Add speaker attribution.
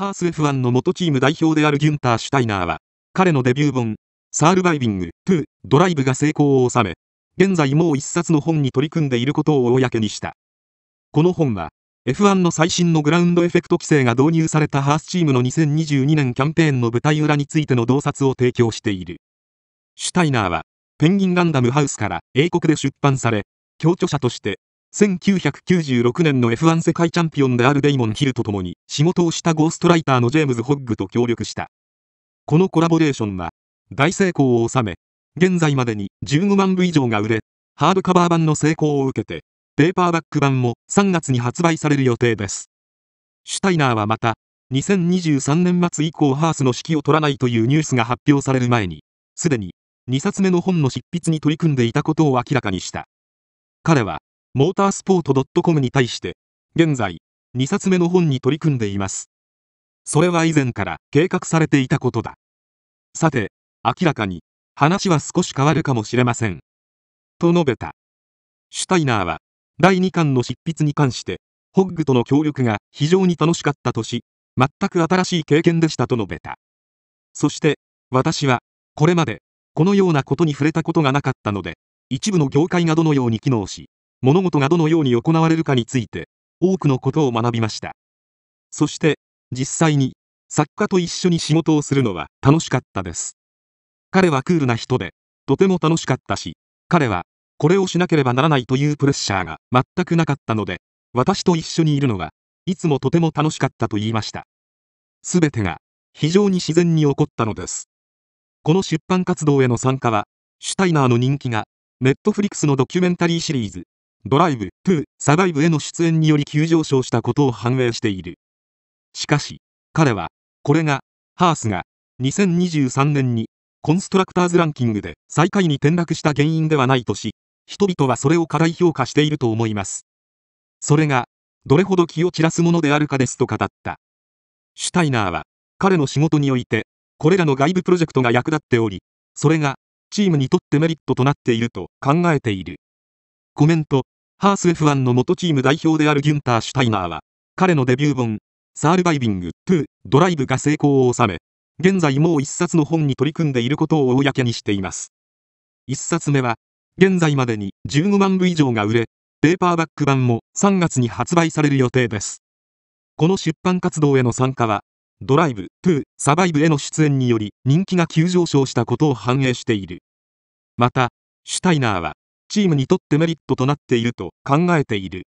Speaker 1: ハース F1 の元チーム代表であるギュンター・シュタイナーは、彼のデビュー本、サールバイビングトゥ・ドライブが成功を収め、現在もう一冊の本に取り組んでいることを公にした。この本は、F1 の最新のグラウンドエフェクト規制が導入されたハースチームの2022年キャンペーンの舞台裏についての洞察を提供している。シュタイナーは、ペンギンランダムハウスから英国で出版され、協著者として1996年の F1 世界チャンピオンであるデイモン・ヒルと共に仕事をしたゴーストライターのジェームズ・ホッグと協力した。このコラボレーションは大成功を収め、現在までに15万部以上が売れ、ハードカバー版の成功を受けて、ペーパーバック版も3月に発売される予定です。シュタイナーはまた、2023年末以降ハースの指揮を取らないというニュースが発表される前に、すでに2冊目の本の執筆に取り組んでいたことを明らかにした。彼は、モータースポート .com に対して現在2冊目の本に取り組んでいますそれは以前から計画されていたことださて明らかに話は少し変わるかもしれませんと述べたシュタイナーは第2巻の執筆に関してホッグとの協力が非常に楽しかったとし全く新しい経験でしたと述べたそして私はこれまでこのようなことに触れたことがなかったので一部の業界がどのように機能し物事がどのように行われるかについて多くのことを学びましたそして実際に作家と一緒に仕事をするのは楽しかったです彼はクールな人でとても楽しかったし彼はこれをしなければならないというプレッシャーが全くなかったので私と一緒にいるのはいつもとても楽しかったと言いましたすべてが非常に自然に起こったのですこの出版活動への参加はシュタイナーの人気がネットフリックスのドキュメンタリーシリーズドライブ、トゥー、サバイブへの出演により急上昇したことを反映している。しかし、彼は、これが、ハースが、2023年に、コンストラクターズランキングで最下位に転落した原因ではないとし、人々はそれを過大評価していると思います。それが、どれほど気を散らすものであるかですと語った。シュタイナーは、彼の仕事において、これらの外部プロジェクトが役立っており、それが、チームにとってメリットとなっていると考えている。コメント、ハース F1 の元チーム代表であるギュンター・シュタイナーは、彼のデビュー本、サールバイビングトゥ・ドライブが成功を収め、現在もう一冊の本に取り組んでいることを公にしています。一冊目は、現在までに15万部以上が売れ、ペーパーバック版も3月に発売される予定です。この出版活動への参加は、ドライブトゥ・サバイブへの出演により人気が急上昇したことを反映している。また、シュタイナーは、チームにとってメリットとなっていると考えている。